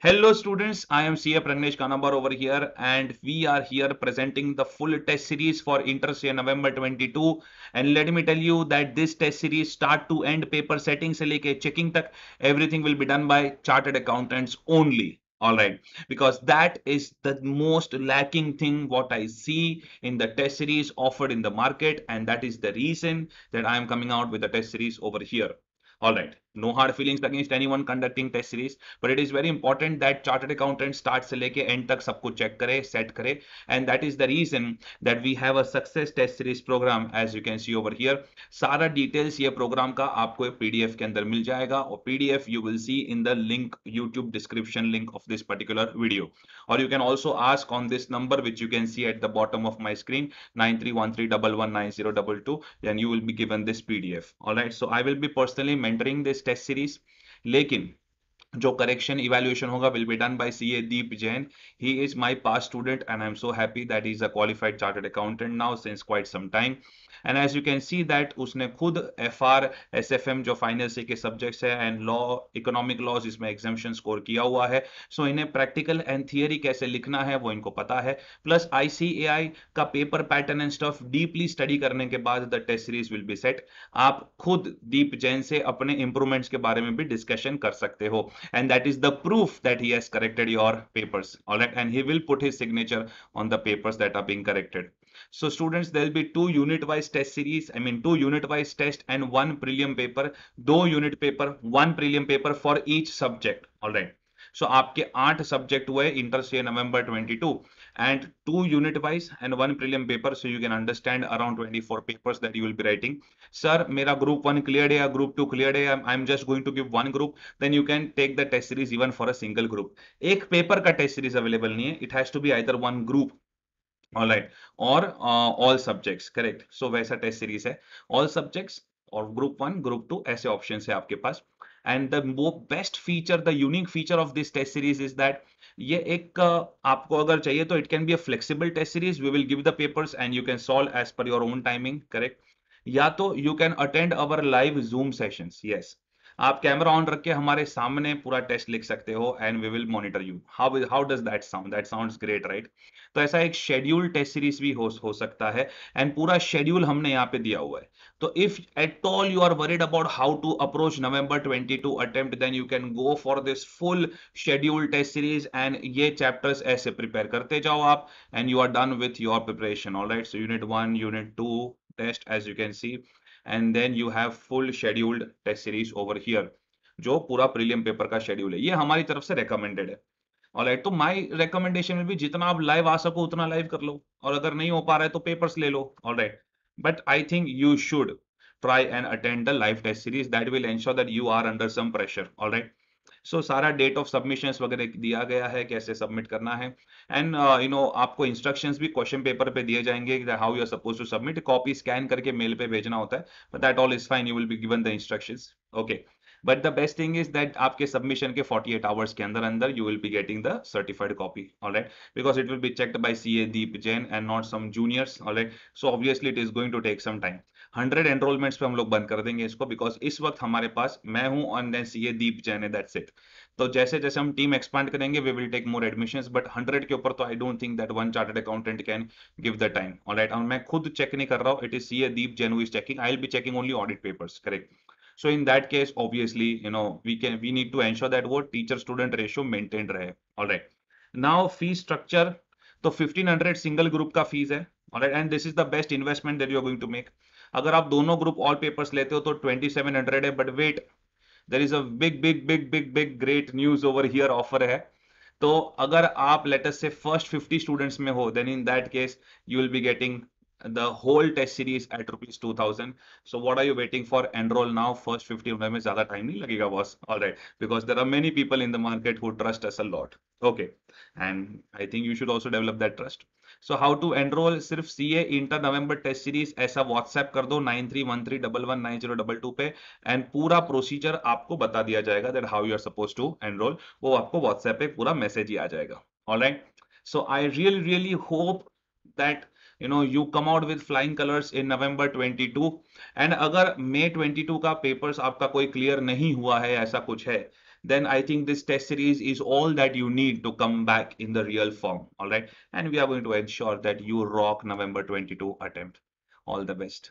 Hello students, I am CA Pragnesh Kanabar over here and we are here presenting the full test series for InterSea November 22 and let me tell you that this test series start to end paper setting se leke checking tak everything will be done by chartered accountants only all right because that is the most lacking thing what i see in the test series offered in the market and that is the reason that i am coming out with the test series over here all right no hard feelings against anyone conducting test series but it is very important that chartered accountant starts se leke end tak sab check kare set kare and that is the reason that we have a success test series program as you can see over here sara details ye program ka aapko ek pdf ke andar mil jayega aur pdf you will see in the link youtube description link of this particular video or you can also ask on this number which you can see at the bottom of my screen 9313119022 then you will be given this pdf all right so i will be personally mentoring this test series लेकिन जो correction evaluation होगा will be done by C A Deep Jain he is my pass student and I am so happy that is a qualified chartered accountant now since quite some time and as you can see that उसने खुद F R S F M जो finance के subjects है and law economic laws इसमें examination score किया हुआ है so so इन्हें प्रैक्टिकल एंड थियरी कैसे लिखना है वो इनको पता है प्लस आई का paper pattern and stuff deeply study करने के बाद the test series will be set आप खुद दीप जैन से अपने इंप्रूवमेंट्स के बारे में भी डिस्कशन कर सकते हो and that is the proof that he has corrected your papers all right and he will put his signature on the papers that are being So students, there'll be two unit wise test series. I mean, two unit wise test and one prelim paper, two unit paper, one prelim paper for each subject. All right. So aapke art subject way interstate November 22 and two unit wise and one prelim paper. So you can understand around 24 papers that you will be writing. Sir, mera group one cleared hai, group two cleared hai. I'm, just going to give one group. Then you can take the test series even for a single group. Ek paper ka test series available nahi hai. It has to be either one group. Right uh, और all subjects correct so वैसा test series है all subjects और group one group two ऐसे option है आपके पास and the वो best feature the unique feature of this test series is that ये एक uh, आपको अगर चाहिए तो it can be a flexible test series we will give the papers and you can solve as per your own timing correct या तो you can attend our live Zoom sessions yes आप camera on रख के हमारे सामने पूरा test लिख सकते हो and we will monitor you how how does that sound that sound great right तो ऐसा एक शेड्यूल टेस्ट सीरीज भी हो, हो सकता है एंड पूरा शेड्यूल हमने यहाँ पे दिया हुआ है तो if at all you are worried about how to approach November 22 attempt then you can go for this full schedule test series and ये चैप्टर्स ऐसे प्रिपेयर करते जाओ आप and you are done with your preparation all right so unit one unit two test as you can see and then you have full scheduled test series over here जो पूरा prelim paper का schedule है ये हमारी तरफ से recommended है और तो माई रिकमेंडेशन में भी जितना आप लाइव आ सको उतना लाइव कर लो और अगर नहीं हो पा रहा है तो पेपर्स ले लो all right but I think you should try and attend the live test series that will ensure that you are under some pressure all right so so, सारा डेट ऑफ सबमिशन वगैरह दिया गया है कैसे submit करना है and you know आपको instruction भी क्वेश्चन पेपर पे दिए जाएंगे how you are suppose to submit copy scan करके मेल पे भेजना होता है but that all is fine you will be given the instruction okay but the best thing is that आपके सबमिशन के 48 आवर्स के अंदर अंदर you will be getting the certified copy alright because it will be checked by A Deep Jain and not some juniors alright so obviously it is going to take some time hundred enrolments पे हम लोग बंद कर देंगे इसको because इस वक्त हमारे पास मैं हूं on then A Deep Jain है दैट्स इट तो जैसे जैसे हम टीम एक्सपांड करेंगे we will take more admission but hundred के ऊपर तो I don't think that one chartered accountant can give the time और राइट मैं खुद चेक नहीं कर रहा हूँ it is C A Deep Jain who is checking I will be checking only audit papers correct so in that case obviously you know we can we need to ensure that वो teacher student ratio maintain रहे all right now fee structure तो hundred single group का fees है all right and this is the best investment that you are going to make अगर आप दोनों group all papers लेते हो तो ट्वेंटी सेवन हंड्रेड है but wait there is a big big big big big great news over here offer है तो अगर आप लेटेस्ट से फर्स्ट फिफ्टी स्टूडेंट्स में हो then in that case you will be getting the whole test series at rupees 2000 so what are you waiting for enroll now first 50 of them is other time nahi lagega boss all right because there are many people in the market who trust us a lot okay and i think you should also develop that trust so how to enroll Sirf ca inter november test series सीरीज ऐसा WhatsApp कर दो nine three one three double one nine zero double two पे and पूरा procedure आपको बता दिया जाएगा whatsapp how you are suppose to enroll वो आपको व्हाट्सएप पे पूरा मैसेज ही आ जाएगा you know, you come out with flying colors in November 22 and अगर May 22 papers, पेपर्स आपका koi clear. नहीं hua hai ऐसा kuch hai then I think this test series is all that you need to come back in the real form. All right. And we are going to ensure that you rock November 22 attempt. All the best.